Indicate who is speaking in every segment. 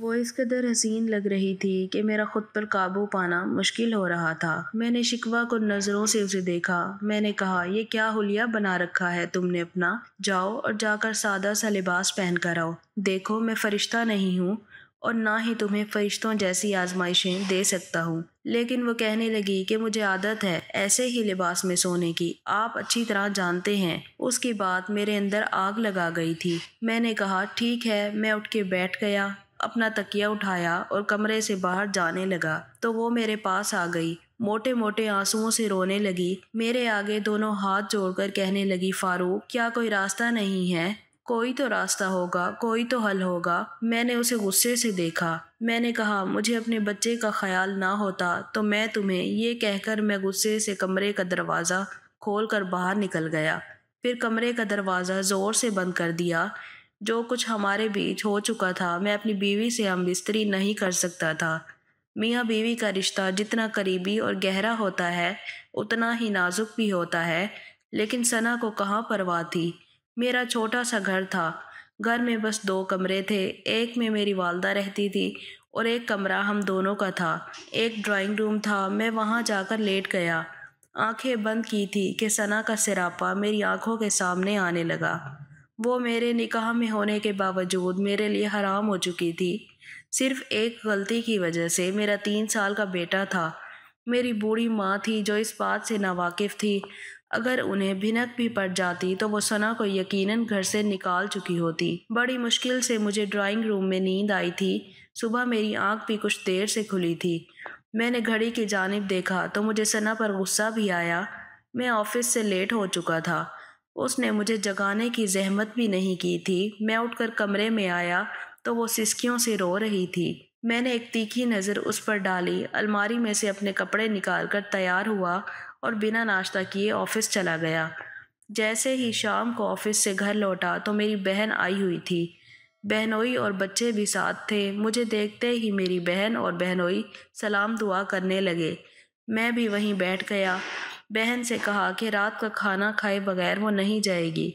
Speaker 1: वो इस कदर हसीन लग रही थी कि मेरा ख़ुद पर काबू पाना मुश्किल हो रहा था मैंने शिकवा को नज़रों से उसे देखा मैंने कहा यह क्या हुलिया बना रखा है तुमने अपना जाओ और जाकर सादा सा लिबास पहन कर आओ देखो मैं फ़रिश्ता नहीं हूँ और ना ही तुम्हें फ़रिश्तों जैसी आजमाइशें दे सकता हूँ लेकिन वो कहने लगी कि मुझे आदत है ऐसे ही लिबास में सोने की आप अच्छी तरह जानते हैं उसकी बात मेरे अंदर आग लगा गई थी मैंने कहा ठीक है मैं उठ के बैठ गया अपना तकिया उठाया और कमरे से बाहर जाने लगा तो वो मेरे पास आ गई मोटे मोटे आंसुओं से रोने लगी मेरे आगे दोनों हाथ जोड़कर कहने लगी फारूक क्या कोई रास्ता नहीं है कोई तो रास्ता होगा कोई तो हल होगा मैंने उसे गुस्से से देखा मैंने कहा मुझे अपने बच्चे का ख्याल ना होता तो मैं तुम्हें ये कहकर मैं गुस्से से कमरे का दरवाज़ा खोल कर बाहर निकल गया फिर कमरे का दरवाज़ा ज़ोर से बंद कर दिया जो कुछ हमारे बीच हो चुका था मैं अपनी बीवी से हम बिस्तरी नहीं कर सकता था मियाँ बीवी का रिश्ता जितना करीबी और गहरा होता है उतना ही नाजुक भी होता है लेकिन सना को कहाँ परवाह थी मेरा छोटा सा घर था घर में बस दो कमरे थे एक में मेरी वालदा रहती थी और एक कमरा हम दोनों का था एक ड्राइंग रूम था मैं वहाँ जाकर लेट गया आंखें बंद की थी कि सना का सिरापा मेरी आंखों के सामने आने लगा वो मेरे निकाह में होने के बावजूद मेरे लिए हराम हो चुकी थी सिर्फ एक गलती की वजह से मेरा तीन साल का बेटा था मेरी बूढ़ी माँ थी जो इस बात से नावाकिफ़ थी अगर उन्हें भिनक भी पड़ जाती तो वो सना को यकीनन घर से निकाल चुकी होती बड़ी मुश्किल से मुझे ड्राइंग रूम में नींद आई थी सुबह मेरी आंख भी कुछ देर से खुली थी मैंने घड़ी की जानब देखा तो मुझे सना पर गुस्सा भी आया मैं ऑफिस से लेट हो चुका था उसने मुझे जगाने की जहमत भी नहीं की थी मैं उठकर कमरे में आया तो वो सिसकियों से रो रही थी मैंने एक तीखी नज़र उस पर डाली अलमारी में से अपने कपड़े निकाल कर तैयार हुआ और बिना नाश्ता किए ऑफिस चला गया जैसे ही शाम को ऑफिस से घर लौटा तो मेरी बहन आई हुई थी बहनोई और बच्चे भी साथ थे मुझे देखते ही मेरी बहन और बहनोई सलाम दुआ करने लगे मैं भी वहीं बैठ गया बहन से कहा कि रात का खाना खाए बगैर वो नहीं जाएगी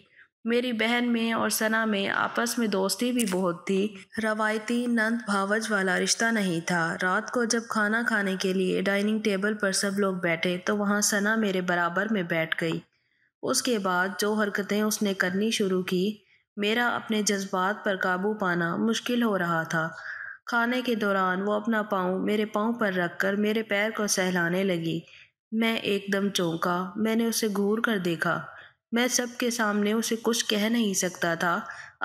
Speaker 1: मेरी बहन में और सना में आपस में दोस्ती भी बहुत थी रवायती नंद भावज वाला रिश्ता नहीं था रात को जब खाना खाने के लिए डाइनिंग टेबल पर सब लोग बैठे तो वहाँ सना मेरे बराबर में बैठ गई उसके बाद जो हरकतें उसने करनी शुरू की मेरा अपने जज्बात पर काबू पाना मुश्किल हो रहा था खाने के दौरान वो अपना पाँव मेरे पाँव पर रख कर मेरे पैर को सहलाने लगी मैं एकदम चौंका मैंने उसे घूर कर देखा मैं सबके सामने उसे कुछ कह नहीं सकता था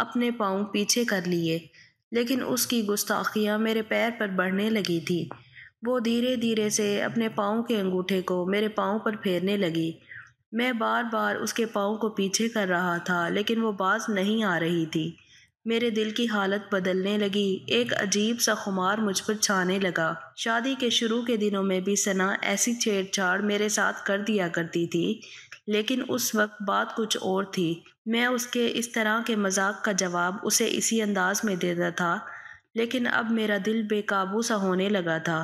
Speaker 1: अपने पाँव पीछे कर लिए लेकिन उसकी गुस्ताखियाँ मेरे पैर पर बढ़ने लगी थी वो धीरे धीरे से अपने पाँव के अंगूठे को मेरे पाँव पर फेरने लगी मैं बार बार उसके पाँव को पीछे कर रहा था लेकिन वो बाज नहीं आ रही थी मेरे दिल की हालत बदलने लगी एक अजीब सा खुमार मुझ पर छाने लगा शादी के शुरू के दिनों में भी सना ऐसी छेड़छाड़ मेरे साथ कर दिया करती थी लेकिन उस वक्त बात कुछ और थी मैं उसके इस तरह के मजाक का जवाब उसे इसी अंदाज में देता था लेकिन अब मेरा दिल बेकाबू सा होने लगा था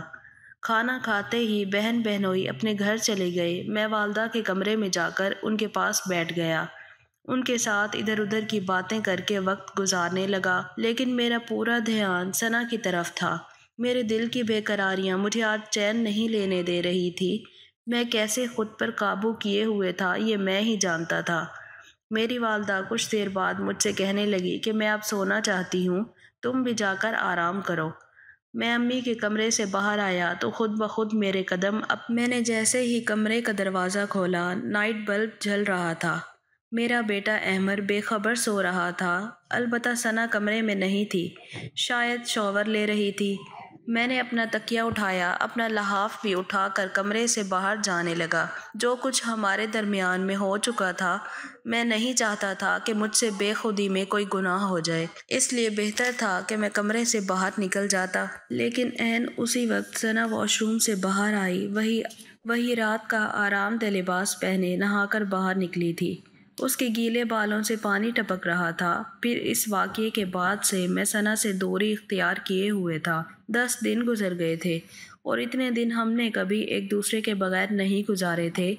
Speaker 1: खाना खाते ही बहन बहनोई अपने घर चले गए मैं वालदा के कमरे में जाकर उनके पास बैठ गया उनके साथ इधर उधर की बातें करके वक्त गुजारने लगा लेकिन मेरा पूरा ध्यान सना की तरफ था मेरे दिल की बेकरारियां मुझे आज चैन नहीं लेने दे रही थी मैं कैसे खुद पर काबू किए हुए था ये मैं ही जानता था मेरी वालदा कुछ देर बाद मुझसे कहने लगी कि मैं अब सोना चाहती हूँ तुम भी जाकर आराम करो मैं अम्मी के कमरे से बाहर आया तो खुद ब खुद मेरे कदम अब मैंने जैसे ही कमरे का दरवाज़ा खोला नाइट बल्ब जल रहा था मेरा बेटा अहमर बेखबर सो रहा था अलबत् सना कमरे में नहीं थी शायद शॉवर ले रही थी मैंने अपना तकिया उठाया अपना लहाफ भी उठाकर कमरे से बाहर जाने लगा जो कुछ हमारे दरमियान में हो चुका था मैं नहीं चाहता था कि मुझसे बेखुदी में कोई गुनाह हो जाए इसलिए बेहतर था कि मैं कमरे से बाहर निकल जाता लेकिन एन उसी वक्त सना वॉशरूम से बाहर आई वही वही रात का दे लिबास पहने नहाकर बाहर निकली थी उसके गीले बालों से पानी टपक रहा था फिर इस वाक़े के बाद से मैं सना से दूरी इख्तियार किए हुए था दस दिन गुजर गए थे और इतने दिन हमने कभी एक दूसरे के बगैर नहीं गुजारे थे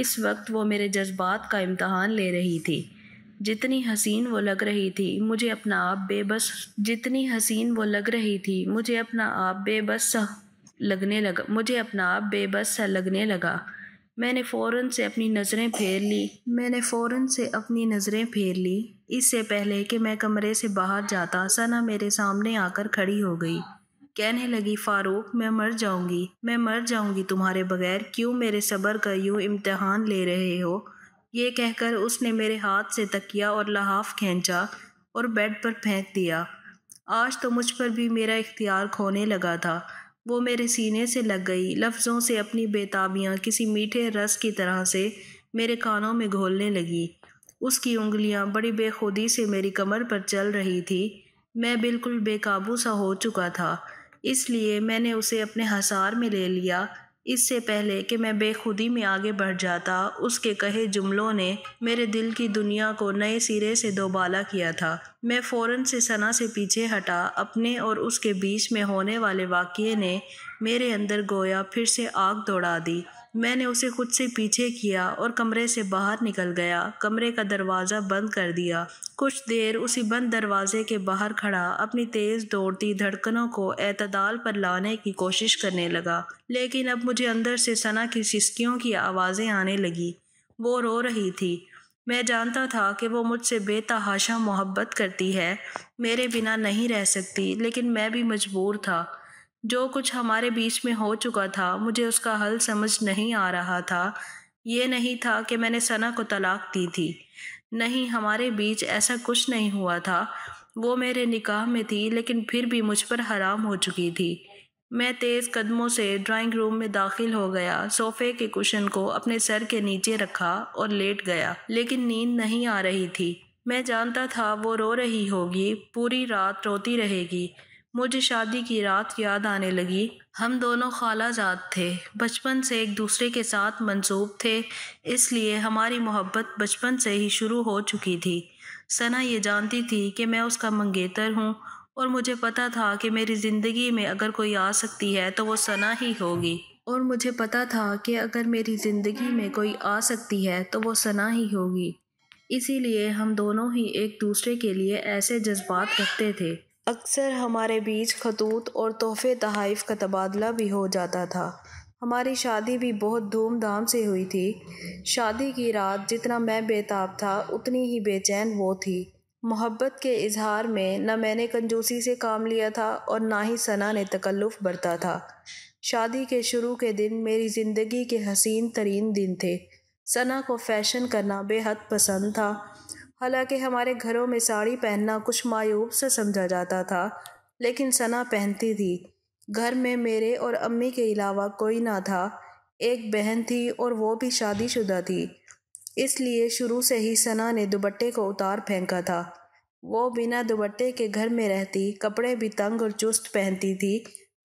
Speaker 1: इस वक्त वो मेरे जज्बात का इम्तहान ले रही थी जितनी हसीन वो लग रही थी मुझे अपना आप बेबस जितनी हसीन वो लग रही थी मुझे अपना आप बेबस लगने लगा मुझे अपना आप बेबस सा लगने लगा मैंने फ़ौरन से अपनी नज़रें फेर ली मैंने फ़ौरन से अपनी नज़रें फेर ली इससे पहले कि मैं कमरे से बाहर जाता सना मेरे सामने आकर खड़ी हो गई कहने लगी फ़ारूक मैं मर जाऊंगी मैं मर जाऊंगी तुम्हारे बगैर क्यों मेरे सब्र का यूँ इम्तहान ले रहे हो ये कहकर उसने मेरे हाथ से तकिया और लहाफ खींचा और बेड पर फेंक दिया आज तो मुझ पर भी मेरा इख्तियार खोने लगा था वो मेरे सीने से लग गई लफ्ज़ों से अपनी बेताबियाँ किसी मीठे रस की तरह से मेरे कानों में घोलने लगी उसकी उंगलियाँ बड़ी बेखुदी से मेरी कमर पर चल रही थी मैं बिल्कुल बेकाबू सा हो चुका था इसलिए मैंने उसे अपने हसार में ले लिया इससे पहले कि मैं बेखुदी में आगे बढ़ जाता उसके कहे जुमलों ने मेरे दिल की दुनिया को नए सिरे से दोबाला किया था मैं फ़ौरन से सना से पीछे हटा अपने और उसके बीच में होने वाले वाक़े ने मेरे अंदर गोया फिर से आग दौड़ा दी मैंने उसे खुद से पीछे किया और कमरे से बाहर निकल गया कमरे का दरवाज़ा बंद कर दिया कुछ देर उसी बंद दरवाजे के बाहर खड़ा अपनी तेज़ दौड़ती धड़कनों को अतदाल पर लाने की कोशिश करने लगा लेकिन अब मुझे अंदर से सना की सिस्कियों की आवाज़ें आने लगी वो रो रही थी मैं जानता था कि वो मुझसे बेतहाशा मोहब्बत करती है मेरे बिना नहीं रह सकती लेकिन मैं भी मजबूर था जो कुछ हमारे बीच में हो चुका था मुझे उसका हल समझ नहीं आ रहा था ये नहीं था कि मैंने सना को तलाक दी थी नहीं हमारे बीच ऐसा कुछ नहीं हुआ था वो मेरे निकाह में थी लेकिन फिर भी मुझ पर हराम हो चुकी थी मैं तेज़ कदमों से ड्राइंग रूम में दाखिल हो गया सोफे के कुशन को अपने सर के नीचे रखा और लेट गया लेकिन नींद नहीं आ रही थी मैं जानता था वो रो रही होगी पूरी रात रोती रहेगी मुझे शादी की रात याद आने लगी हम दोनों खाला जात थे बचपन से एक दूसरे के साथ मंसूब थे इसलिए हमारी मोहब्बत बचपन से ही शुरू हो चुकी थी सना ये जानती थी कि मैं उसका मंगेतर हूँ और मुझे पता था कि मेरी ज़िंदगी में अगर कोई आ सकती है तो वो सना ही होगी और मुझे पता था कि अगर मेरी ज़िंदगी में कोई आ सकती है तो वो सना ही होगी इसीलिए हम दोनों ही एक दूसरे के लिए ऐसे जज्बात रखते थे अक्सर हमारे बीच खतूत और तोहफ़े तहाइफ का तबादला भी हो जाता था हमारी शादी भी बहुत धूमधाम से हुई थी शादी की रात जितना मैं बेताब था उतनी ही बेचैन वो थी मोहब्बत के इजहार में न मैंने कंजूसी से काम लिया था और ना ही सना ने तकल्लुफ़ बरता था शादी के शुरू के दिन मेरी ज़िंदगी के हसीन तरीन दिन थे सना को फ़ैशन करना बेहद पसंद था हालांकि हमारे घरों में साड़ी पहनना कुछ मायूब से समझा जाता था लेकिन सना पहनती थी घर में मेरे और अम्मी के अलावा कोई ना था एक बहन थी और वो भी शादीशुदा थी इसलिए शुरू से ही सना ने दुपट्टे को उतार फेंका था वो बिना दुपट्टे के घर में रहती कपड़े भी तंग और चुस्त पहनती थी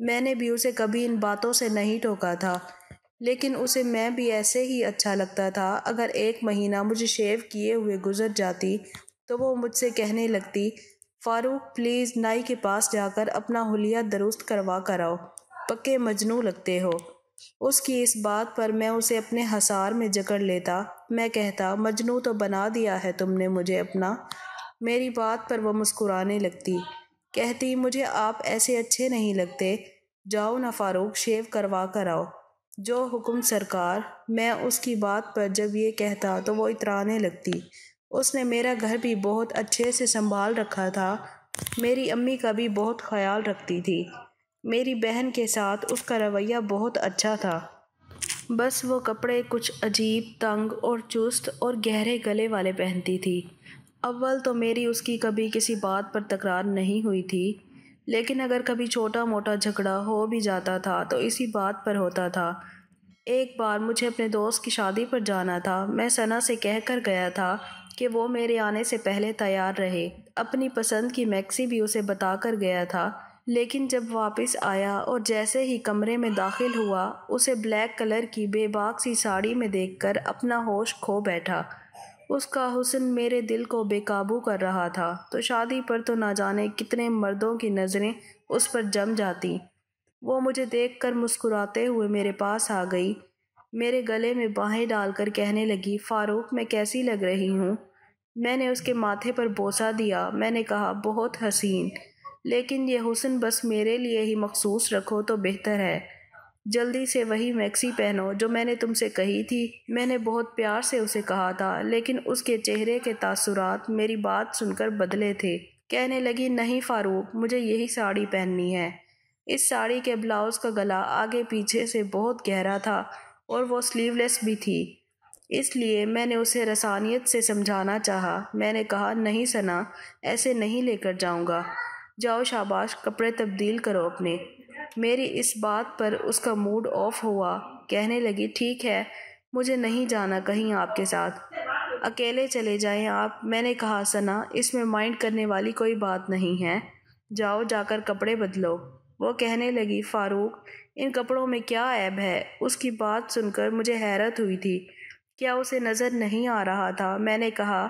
Speaker 1: मैंने भी उसे कभी इन बातों से नहीं टोका था लेकिन उसे मैं भी ऐसे ही अच्छा लगता था अगर एक महीना मुझे शेव किए हुए गुजर जाती तो वो मुझसे कहने लगती फ़ारूक प्लीज़ नाई के पास जाकर अपना हुलिया दुरुस्त करवा कर आओ पक्के मजनू लगते हो उसकी इस बात पर मैं उसे अपने हसार में जकड़ लेता मैं कहता मजनू तो बना दिया है तुमने मुझे अपना मेरी बात पर वह मुस्कुराने लगती कहती मुझे आप ऐसे अच्छे नहीं लगते जाओ ना फ़ारूक शेव करवा कर आओ जो हुक्म सरकार मैं उसकी बात पर जब ये कहता तो वो इतराने लगती उसने मेरा घर भी बहुत अच्छे से संभाल रखा था मेरी अम्मी का भी बहुत ख्याल रखती थी मेरी बहन के साथ उसका रवैया बहुत अच्छा था बस वो कपड़े कुछ अजीब तंग और चुस्त और गहरे गले वाले पहनती थी अव्वल तो मेरी उसकी कभी किसी बात पर तकरार नहीं हुई थी लेकिन अगर कभी छोटा मोटा झगड़ा हो भी जाता था तो इसी बात पर होता था एक बार मुझे अपने दोस्त की शादी पर जाना था मैं सना से कह कर गया था कि वो मेरे आने से पहले तैयार रहे अपनी पसंद की मैक्सी भी उसे बता कर गया था लेकिन जब वापस आया और जैसे ही कमरे में दाखिल हुआ उसे ब्लैक कलर की बेबाक सी साड़ी में देखकर अपना होश खो बैठा उसका हुसन मेरे दिल को बेकाबू कर रहा था तो शादी पर तो ना जाने कितने मर्दों की नज़रें उस पर जम जाती वो मुझे देखकर मुस्कुराते हुए मेरे पास आ गई मेरे गले में बाहें डालकर कहने लगी फ़ारूक मैं कैसी लग रही हूँ मैंने उसके माथे पर बोसा दिया मैंने कहा बहुत हसीन लेकिन यह हुसन बस मेरे लिए ही मखसूस रखो तो बेहतर है जल्दी से वही मैक्सी पहनो जो मैंने तुमसे कही थी मैंने बहुत प्यार से उसे कहा था लेकिन उसके चेहरे के तासुरात मेरी बात सुनकर बदले थे कहने लगी नहीं फ़ारूक मुझे यही साड़ी पहननी है इस साड़ी के ब्लाउज़ का गला आगे पीछे से बहुत गहरा था और वो स्लीवलेस भी थी इसलिए मैंने उसे रसानियत से समझाना चाहा मैंने कहा नहीं सना ऐसे नहीं लेकर जाऊंगा जाओ शाबाश कपड़े तब्दील करो अपने मेरी इस बात पर उसका मूड ऑफ हुआ कहने लगी ठीक है मुझे नहीं जाना कहीं आपके साथ अकेले चले जाएं आप मैंने कहा सना इसमें माइंड करने वाली कोई बात नहीं है जाओ जाकर कपड़े बदलो वो कहने लगी फ़ारूक इन कपड़ों में क्या ऐब है उसकी बात सुनकर मुझे हैरत हुई थी क्या उसे नज़र नहीं आ रहा था मैंने कहा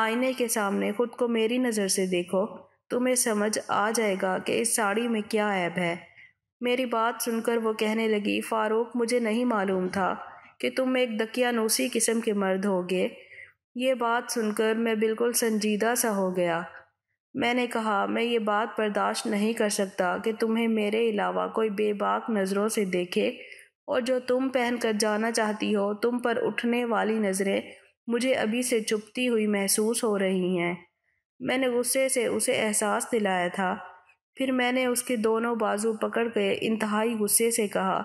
Speaker 1: आईने के सामने खुद को मेरी नज़र से देखो तुम्हें समझ आ जाएगा कि इस साड़ी में क्या ऐब है मेरी बात सुनकर वो कहने लगी फ़ारूक मुझे नहीं मालूम था कि तुम एक दकियानूसी किस्म के मर्द होगे ये बात सुनकर मैं बिल्कुल संजीदा सा हो गया मैंने कहा मैं ये बात बर्दाश्त नहीं कर सकता कि तुम्हें मेरे अलावा कोई बेबाक नज़रों से देखे और जो तुम पहन कर जाना चाहती हो तुम पर उठने वाली नज़रें मुझे अभी से चुपती हुई महसूस हो रही हैं मैंने गुस्से से उसे एहसास दिलाया था फिर मैंने उसके दोनों बाजू पकड़ के इंतहाई गुस्से से कहा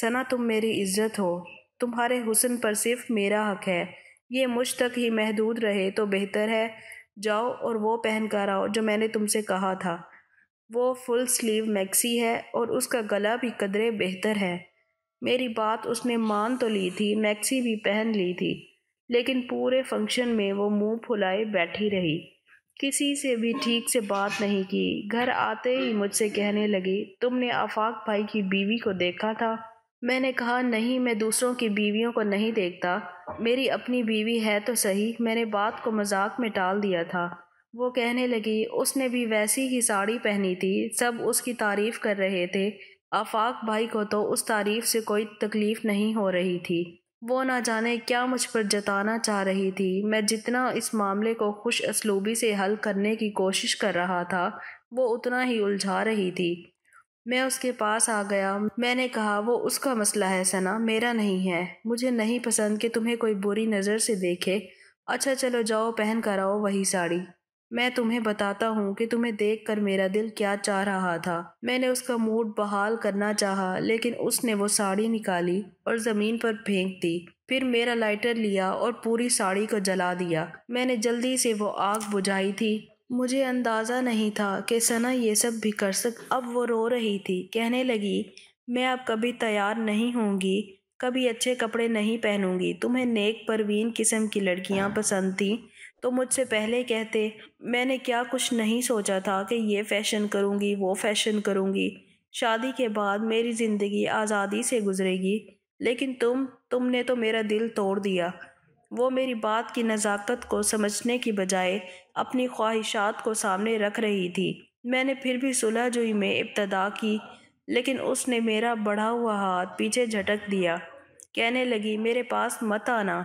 Speaker 1: सना तुम मेरी इज्जत हो तुम्हारे हुसन पर सिर्फ मेरा हक है ये मुझ तक ही महदूद रहे तो बेहतर है जाओ और वो पहन कर आओ जो मैंने तुमसे कहा था वो फुल स्लीव मैक्सी है और उसका गला भी कदरे बेहतर है मेरी बात उसने मान तो ली थी मैक्सी भी पहन ली थी लेकिन पूरे फंक्शन में वो मुंह फुलाए बैठी रही किसी से भी ठीक से बात नहीं की घर आते ही मुझसे कहने लगी तुमने आफाक भाई की बीवी को देखा था मैंने कहा नहीं मैं दूसरों की बीवियों को नहीं देखता मेरी अपनी बीवी है तो सही मैंने बात को मजाक में टाल दिया था वो कहने लगी उसने भी वैसी ही साड़ी पहनी थी सब उसकी तारीफ कर रहे थे आफाक भाई को तो उस तारीफ से कोई तकलीफ नहीं हो रही थी वो ना जाने क्या मुझ पर जताना चाह रही थी मैं जितना इस मामले को खुश असलूबी से हल करने की कोशिश कर रहा था वो उतना ही उलझा रही थी मैं उसके पास आ गया मैंने कहा वो उसका मसला है सना मेरा नहीं है मुझे नहीं पसंद कि तुम्हें कोई बुरी नज़र से देखे अच्छा चलो जाओ पहन कर आओ वही साड़ी मैं तुम्हें बताता हूँ कि तुम्हें देखकर मेरा दिल क्या चाह रहा था मैंने उसका मूड बहाल करना चाहा लेकिन उसने वो साड़ी निकाली और ज़मीन पर फेंक दी फिर मेरा लाइटर लिया और पूरी साड़ी को जला दिया मैंने जल्दी से वो आग बुझाई थी मुझे अंदाज़ा नहीं था कि सना ये सब भी कर सक अब वो रो रही थी कहने लगी मैं अब कभी तैयार नहीं होंगी कभी अच्छे कपड़े नहीं पहनूंगी तुम्हें नेक परवीन किस्म की लड़कियां पसंद थीं तो मुझसे पहले कहते मैंने क्या कुछ नहीं सोचा था कि ये फ़ैशन करूँगी वो फ़ैशन करूँगी शादी के बाद मेरी ज़िंदगी आज़ादी से गुजरेगी लेकिन तुम तुमने तो मेरा दिल तोड़ दिया वो मेरी बात की नज़ाकत को समझने की बजाय अपनी ख्वाहिशात को सामने रख रही थी मैंने फिर भी सुलह जुई में इब्तदा की लेकिन उसने मेरा बढ़ा हुआ हाथ पीछे झटक दिया कहने लगी मेरे पास मत आना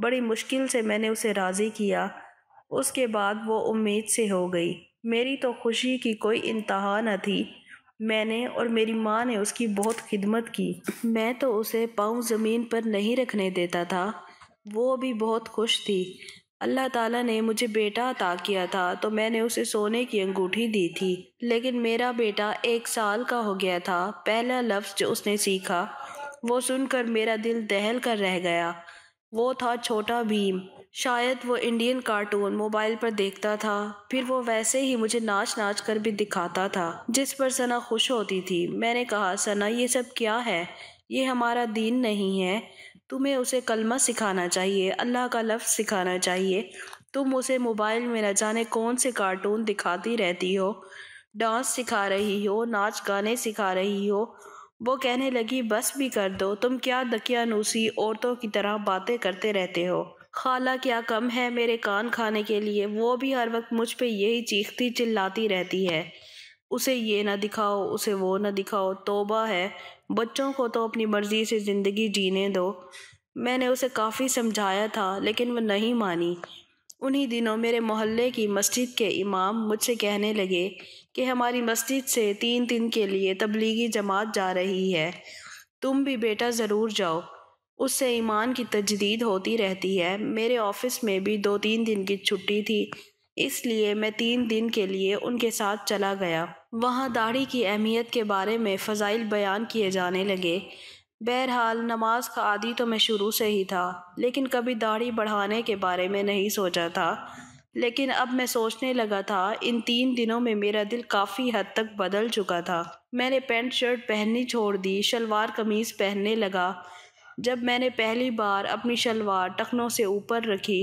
Speaker 1: बड़ी मुश्किल से मैंने उसे राज़ी किया उसके बाद वो उम्मीद से हो गई मेरी तो खुशी की कोई इंतहा न थी मैंने और मेरी माँ ने उसकी बहुत खिदमत की मैं तो उसे पाँव ज़मीन पर नहीं रखने देता था वो भी बहुत खुश थी अल्लाह ताला ने मुझे बेटा अता किया था तो मैंने उसे सोने की अंगूठी दी थी लेकिन मेरा बेटा एक साल का हो गया था पहला लफ्ज़ जो उसने सीखा वो सुनकर मेरा दिल दहल कर रह गया वो था छोटा भीम शायद वो इंडियन कार्टून मोबाइल पर देखता था फिर वो वैसे ही मुझे नाच नाच कर भी दिखाता था जिस पर सना खुश होती थी मैंने कहा सना ये सब क्या है ये हमारा दीन नहीं है तुम्हें उसे कलमा सिखाना चाहिए अल्लाह का लफ्ज़ सिखाना चाहिए तुम उसे मोबाइल में न जाने कौन से कार्टून दिखाती रहती हो डांस सिखा रही हो नाच गाने सिखा रही हो वो कहने लगी बस भी कर दो तुम क्या दकियानूसी औरतों की तरह बातें करते रहते हो खाला क्या कम है मेरे कान खाने के लिए वो भी हर वक्त मुझ पे यही चीखती चिल्लाती रहती है उसे ये ना दिखाओ उसे वो ना दिखाओ तोबा है बच्चों को तो अपनी मर्ज़ी से ज़िंदगी जीने दो मैंने उसे काफ़ी समझाया था लेकिन वह नहीं मानी उन्हीं दिनों मेरे मोहल्ले की मस्जिद के इमाम मुझसे कहने लगे कि हमारी मस्जिद से तीन दिन के लिए तबलीगी जमात जा रही है तुम भी बेटा ज़रूर जाओ उससे ईमान की तजदीद होती रहती है मेरे ऑफिस में भी दो तीन दिन की छुट्टी थी इसलिए मैं तीन दिन के लिए उनके साथ चला गया वहाँ दाढ़ी की अहमियत के बारे में फ़जाइल बयान किए जाने लगे बहरहाल नमाज का आदि तो मैं शुरू से ही था लेकिन कभी दाढ़ी बढ़ाने के बारे में नहीं सोचा था लेकिन अब मैं सोचने लगा था इन तीन दिनों में मेरा दिल काफ़ी हद तक बदल चुका था मैंने पेंट शर्ट पहननी छोड़ दी शलवार कमीज़ पहनने लगा जब मैंने पहली बार अपनी शलवार टखनों से ऊपर रखी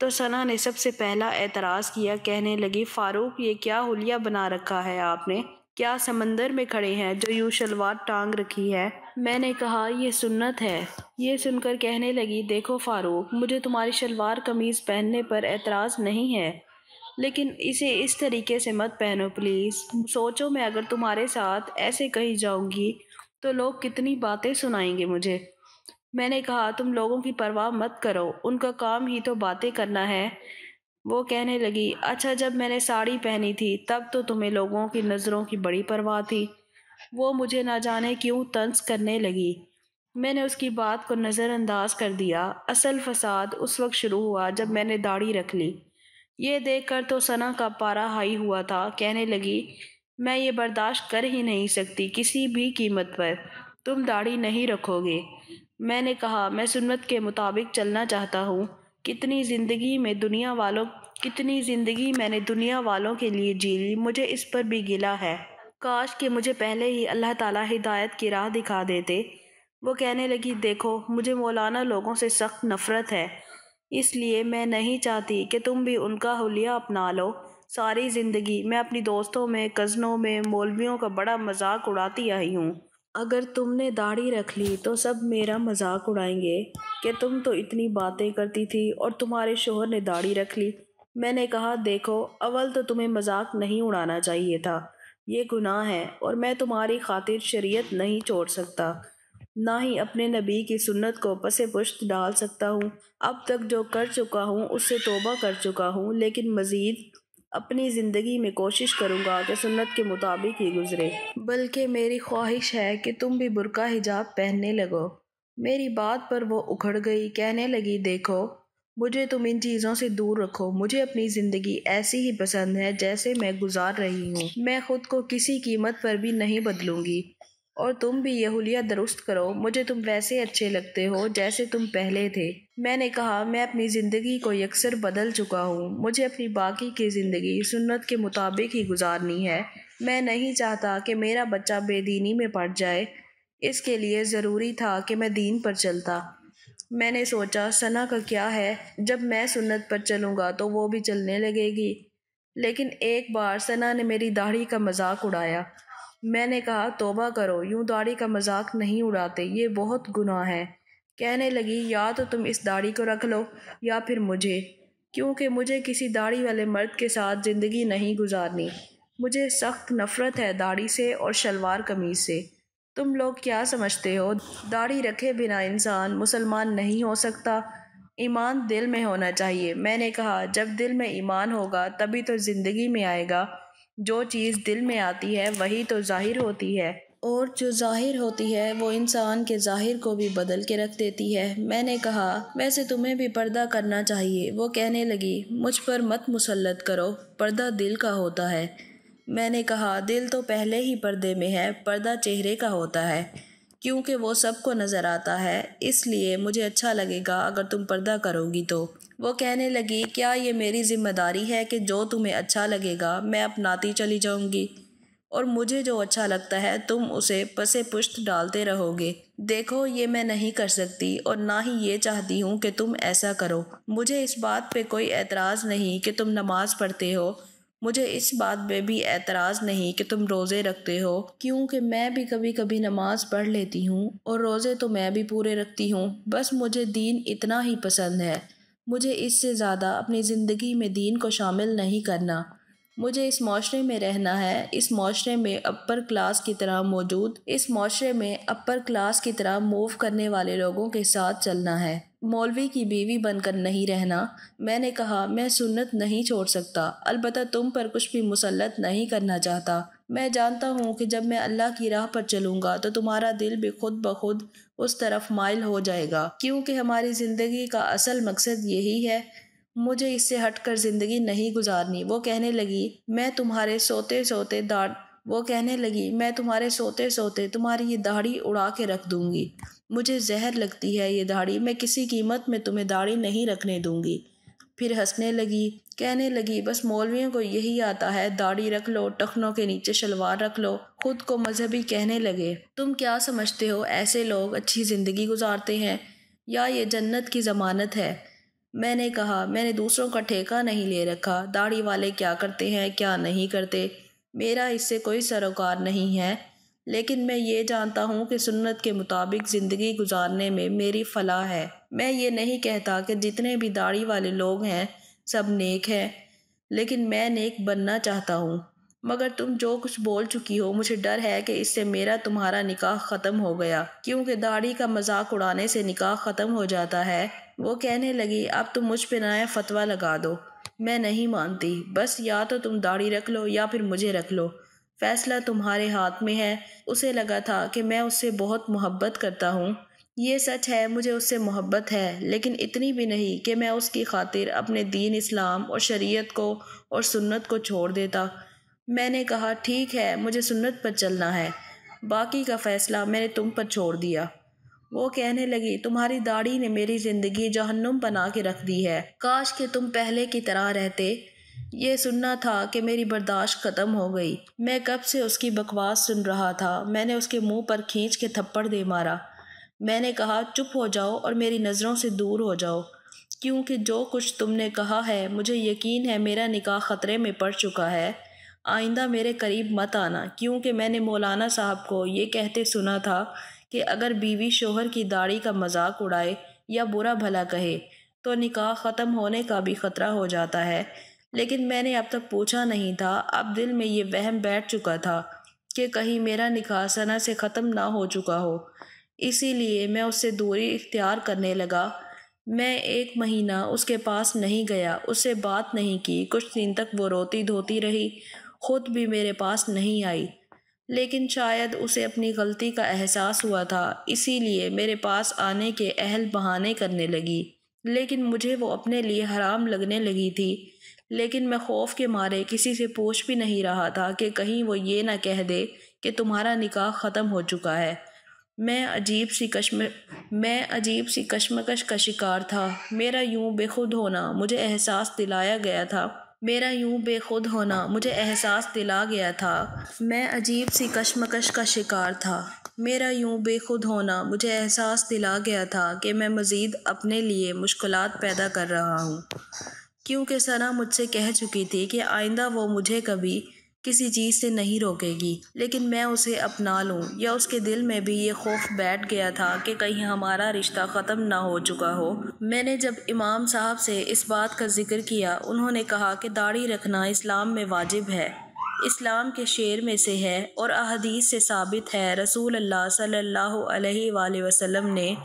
Speaker 1: तो सना ने सबसे पहला एतराज़ किया कहने लगी फ़ारूक ये क्या हुलिया बना रखा है आपने क्या समंदर में खड़े हैं जो यूँ शलवार टांग रखी है मैंने कहा यह सुन्नत है ये सुनकर कहने लगी देखो फ़ारूक मुझे तुम्हारी शलवार कमीज़ पहनने पर एतराज़ नहीं है लेकिन इसे इस तरीके से मत पहनो प्लीज़ सोचो मैं अगर तुम्हारे साथ ऐसे कही जाऊंगी तो लोग कितनी बातें सुनाएंगे मुझे मैंने कहा तुम लोगों की परवाह मत करो उनका काम ही तो बातें करना है वो कहने लगी अच्छा जब मैंने साड़ी पहनी थी तब तो तुम्हें लोगों की नज़रों की बड़ी परवाह थी वो मुझे ना जाने क्यों तंज करने लगी मैंने उसकी बात को नज़रअंदाज कर दिया असल फसाद उस वक्त शुरू हुआ जब मैंने दाढ़ी रख ली ये देख कर तो सना का पारा हाई हुआ था कहने लगी मैं ये बर्दाश्त कर ही नहीं सकती किसी भी कीमत पर तुम दाढ़ी नहीं रखोगे मैंने कहा मैं सुन्नत के मुताबिक चलना चाहता हूँ कितनी ज़िंदगी में दुनिया वालों कितनी ज़िंदगी मैंने दुनिया वालों के लिए जी ली मुझे इस पर भी गिला है काश कि मुझे पहले ही अल्लाह ताला हिदायत की राह दिखा देते वो कहने लगी देखो मुझे मौलाना लोगों से सख्त नफ़रत है इसलिए मैं नहीं चाहती कि तुम भी उनका हुलिया अपना लो सारी ज़िंदगी मैं अपनी दोस्तों में कज़नों में मौलवियों का बड़ा मजाक उड़ाती आई हूँ अगर तुमने दाढ़ी रख ली तो सब मेरा मजाक उड़ाएंगे कि तुम तो इतनी बातें करती थी और तुम्हारे शोहर ने दाढ़ी रख ली मैंने कहा देखो अव्वल तो तुम्हें मजाक नहीं उड़ाना चाहिए था ये गुनाह है और मैं तुम्हारी खातिर शरीयत नहीं छोड़ सकता ना ही अपने नबी की सुन्नत को पसे पुश्त डाल सकता हूँ अब तक जो कर चुका हूँ उससे तोबा कर चुका हूँ लेकिन मज़ीद अपनी ज़िंदगी में कोशिश करूँगा कि सुन्नत के मुताबिक ही गुजरे बल्कि मेरी ख्वाहिश है कि तुम भी बुरका हिजाब पहनने लगो मेरी बात पर वो उखड़ गई कहने लगी देखो मुझे तुम इन चीज़ों से दूर रखो मुझे अपनी ज़िंदगी ऐसी ही पसंद है जैसे मैं गुजार रही हूँ मैं खुद को किसी कीमत पर भी नहीं बदलूँगी और तुम भी यह हुलिया दुरुस्त करो मुझे तुम वैसे अच्छे लगते हो जैसे तुम पहले थे मैंने कहा मैं अपनी ज़िंदगी को यकसर बदल चुका हूँ मुझे अपनी बाकी की ज़िंदगी सुन्नत के मुताबिक ही गुजारनी है मैं नहीं चाहता कि मेरा बच्चा बेदीनी में पड़ जाए इसके लिए ज़रूरी था कि मैं दीन पर चलता मैंने सोचा सना का क्या है जब मैं सुन्नत पर चलूँगा तो वो भी चलने लगेगी लेकिन एक बार सना ने मेरी दाढ़ी का मजाक उड़ाया मैंने कहा तोबा करो यूँ दाढ़ी का मजाक नहीं उड़ाते ये बहुत गुनाह है कहने लगी या तो तुम इस दाढ़ी को रख लो या फिर मुझे क्योंकि मुझे किसी दाढ़ी वाले मर्द के साथ ज़िंदगी नहीं गुजारनी मुझे सख्त नफ़रत है दाढ़ी से और शलवार कमीज़ से तुम लोग क्या समझते हो दाढ़ी रखे बिना इंसान मुसलमान नहीं हो सकता ईमान दिल में होना चाहिए मैंने कहा जब दिल में ईमान होगा तभी तो ज़िंदगी में आएगा जो चीज़ दिल में आती है वही तो ज़ाहिर होती है और जो ज़ाहिर होती है वो इंसान के ज़ाहिर को भी बदल के रख देती है मैंने कहा वैसे तुम्हें भी पर्दा करना चाहिए वो कहने लगी मुझ पर मत मुसलत करो पर्दा दिल का होता है मैंने कहा दिल तो पहले ही पर्दे में है पर्दा चेहरे का होता है क्योंकि वो सबको नज़र आता है इसलिए मुझे अच्छा लगेगा अगर तुम पर्दा करोगी तो वो कहने लगी क्या ये मेरी जिम्मेदारी है कि जो तुम्हें अच्छा लगेगा मैं अपनाती चली जाऊंगी और मुझे जो अच्छा लगता है तुम उसे पसे पुश्त डालते रहोगे देखो ये मैं नहीं कर सकती और ना ही ये चाहती हूँ कि तुम ऐसा करो मुझे इस बात पे कोई एतराज़ नहीं कि तुम नमाज़ पढ़ते हो मुझे इस बात में भी एतराज़ नहीं कि तुम रोज़े रखते हो क्योंकि मैं भी कभी कभी नमाज पढ़ लेती हूँ और रोज़े तो मैं भी पूरे रखती हूँ बस मुझे दीन इतना ही पसंद है मुझे इससे ज़्यादा अपनी ज़िंदगी में दीन को शामिल नहीं करना मुझे इस माशरे में रहना है इस माशरे में अपर क्लास की तरह मौजूद इस माशरे में अपर क्लास की तरह मूव करने वाले लोगों के साथ चलना है मौलवी की बीवी बनकर नहीं रहना मैंने कहा मैं सुन्नत नहीं छोड़ सकता अलबत् तुम पर कुछ भी मुसलत नहीं करना चाहता मैं जानता हूँ कि जब मैं अल्लाह की राह पर चलूँगा तो तुम्हारा दिल भी खुद ब खुद उस तरफ माइल हो जाएगा क्योंकि हमारी ज़िंदगी का असल मकसद यही है मुझे इससे हटकर ज़िंदगी नहीं गुजारनी वो कहने लगी मैं तुम्हारे सोते सोते दाढ़ वो कहने लगी मैं तुम्हारे सोते सोते तुम्हारी ये दाढ़ी उड़ा के रख दूँगी मुझे जहर लगती है ये दाढ़ी मैं किसी कीमत में तुम्हें दाढ़ी नहीं रखने दूंगी फिर हंसने लगी कहने लगी बस मौलवियों को यही आता है दाढ़ी रख लो टखनों के नीचे शलवार रख लो खुद को मजहबी कहने लगे तुम क्या समझते हो ऐसे लोग अच्छी ज़िंदगी गुजारते हैं या ये जन्नत की ज़मानत है मैंने कहा मैंने दूसरों का ठेका नहीं ले रखा दाढ़ी वाले क्या करते हैं क्या नहीं करते मेरा इससे कोई सरोकार नहीं है लेकिन मैं ये जानता हूँ कि सुन्नत के मुताबिक ज़िंदगी गुजारने में मेरी फलाह है मैं ये नहीं कहता कि जितने भी दाढ़ी वाले लोग हैं सब नेक हैं लेकिन मैं नेक बनना चाहता हूँ मगर तुम जो कुछ बोल चुकी हो मुझे डर है कि इससे मेरा तुम्हारा निकाह ख़त्म हो गया क्योंकि दाढ़ी का मजाक उड़ाने से निकाह ख़त्म हो जाता है वो कहने लगी अब तुम मुझ पर नया फतवा लगा दो मैं नहीं मानती बस या तो तुम दाढ़ी रख लो या फिर मुझे रख लो फैसला तुम्हारे हाथ में है उसे लगा था कि मैं उससे बहुत मोहब्बत करता हूँ ये सच है मुझे उससे मोहब्बत है लेकिन इतनी भी नहीं कि मैं उसकी खातिर अपने दीन इस्लाम और शरीयत को और सुन्नत को छोड़ देता मैंने कहा ठीक है मुझे सुन्नत पर चलना है बाकी का फ़ैसला मैंने तुम पर छोड़ दिया वो कहने लगी तुम्हारी दाढ़ी ने मेरी ज़िंदगी जहन्नुम बना के रख दी है काश कि तुम पहले की तरह रहते ये सुनना था कि मेरी बर्दाश्त ख़त्म हो गई मैं कब से उसकी बकवास सुन रहा था मैंने उसके मुंह पर खींच के थप्पड़ दे मारा मैंने कहा चुप हो जाओ और मेरी नज़रों से दूर हो जाओ क्योंकि जो कुछ तुमने कहा है मुझे यकीन है मेरा निकाह ख़तरे में पड़ चुका है आइंदा मेरे करीब मत आना क्योंकि मैंने मौलाना साहब को ये कहते सुना था कि अगर बीवी शोहर की दाढ़ी का मजाक उड़ाए या बुरा भला कहे तो निकाह ख़त्म होने का भी ख़तरा हो जाता है लेकिन मैंने अब तक पूछा नहीं था अब दिल में ये वहम बैठ चुका था कि कहीं मेरा निकाह सना से ख़त्म ना हो चुका हो इसीलिए मैं उससे दूरी इख्तियार करने लगा मैं एक महीना उसके पास नहीं गया उससे बात नहीं की कुछ दिन तक वो रोती धोती रही खुद भी मेरे पास नहीं आई लेकिन शायद उसे अपनी गलती का एहसास हुआ था इसीलिए मेरे पास आने के अहल बहाने करने लगी लेकिन मुझे वो अपने लिए हराम लगने लगी थी लेकिन मैं खौफ के मारे किसी से पूछ भी नहीं रहा था कि कहीं वो ये ना कह दे कि तुम्हारा निकाह ख़त्म हो चुका है मैं अजीब सी कश्म मैं अजीब सी कश्मकश का शिकार था मेरा यूं बेखुद होना मुझे एहसास दिलाया गया था मेरा यूं बेखुद होना मुझे एहसास दिला गया था मैं अजीब सी कश्मकश का शिकार था मेरा यूं बेखुद होना मुझे एहसास दिला गया था कि मैं मज़ीद अपने लिए मुश्किल पैदा कर रहा हूँ क्योंकि सना मुझसे कह चुकी थी कि आइंदा वो मुझे कभी किसी चीज़ से नहीं रोकेगी लेकिन मैं उसे अपना लूं या उसके दिल में भी ये खौफ बैठ गया था कि कहीं हमारा रिश्ता ख़त्म ना हो चुका हो मैंने जब इमाम साहब से इस बात का जिक्र किया उन्होंने कहा कि दाढ़ी रखना इस्लाम में वाजिब है इस्लाम के शेर में से है और अहदीस से साबित है रसूल अल्लाह सल्लल्लाहु अलैहि वसल्लम ने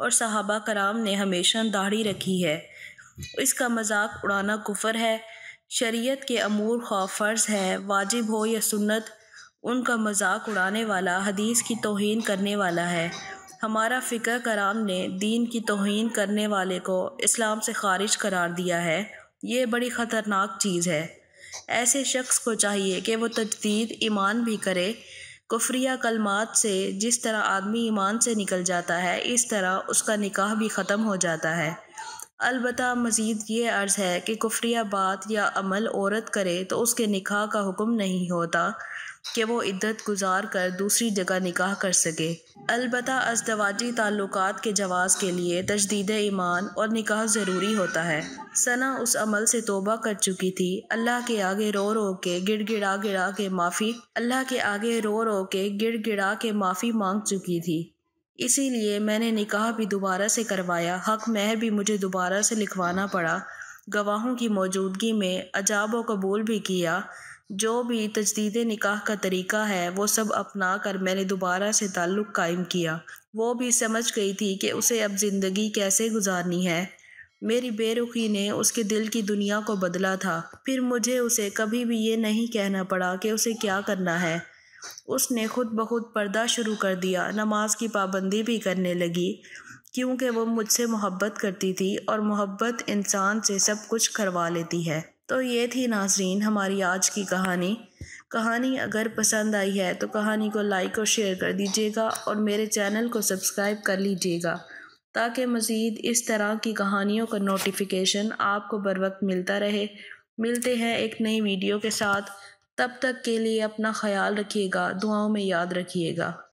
Speaker 1: और सहाबा कराम ने हमेशा दाढ़ी रखी है इसका मजाक उड़ाना कुफर है शरीयत के अमूर खा फ़र्ज है वाजिब हो या सुन्नत उनका मजाक उड़ाने वाला हदीस की तोहन करने वाला है हमारा फ़िक्र कराम ने दीन की तोहन करने वाले को इस्लाम से खारिज करार दिया है ये बड़ी ख़तरनाक चीज़ है ऐसे शख्स को चाहिए कि वह तजदीद ईमान भी करे कुफ्रिया कलमात से जिस तरह आदमी ईमान से निकल जाता है इस तरह उसका निकाह भी ख़त्म हो जाता है अलबत् मज़ीद ये अर्ज़ है कि कुफ्रिया बात या अमल औरत करे तो उसके निकाह का हुक्म नहीं होता कि वो इद्दत गुजार कर दूसरी जगह निकाह कर सके अलबत् अजदवाजी ताल्लुक के जवाज़ के लिए तजदीद ईमान और निकाह ज़रूरी होता है सना उस अमल से तोबा कर चुकी थी अल्लाह के आगे रो रो के गिड़ गिड़ा गिड़ा के माफ़ी अल्लाह के आगे रो रो के गिड़ गिड़ा के माफ़ी मांग चुकी थी इसीलिए मैंने निकाह भी दोबारा से करवाया हक महर भी मुझे दोबारा से लिखवाना पड़ा गवाहों की मौजूदगी में अजाब व कबूल भी किया जो भी तजदीद निकाह का तरीका है वो सब अपना कर मैंने दोबारा से ताल्लुक़ कायम किया वो भी समझ गई थी कि उसे अब ज़िंदगी कैसे गुजारनी है मेरी बेरुखी ने उसके दिल की दुनिया को बदला था फिर मुझे उसे कभी भी ये नहीं कहना पड़ा कि उसे क्या करना है उसने खुद बहुत पर्दा शुरू कर दिया नमाज की पाबंदी भी करने लगी क्योंकि वो मुझसे मोहब्बत करती थी और मोहब्बत इंसान से सब कुछ करवा लेती है तो ये थी नाजरीन हमारी आज की कहानी कहानी अगर पसंद आई है तो कहानी को लाइक और शेयर कर दीजिएगा और मेरे चैनल को सब्सक्राइब कर लीजिएगा ताकि मज़ीद इस तरह की कहानियों का नोटिफिकेशन आपको बर वक्त मिलता रहे मिलते हैं एक नई वीडियो के साथ तब तक के लिए अपना ख्याल रखिएगा दुआओं में याद रखिएगा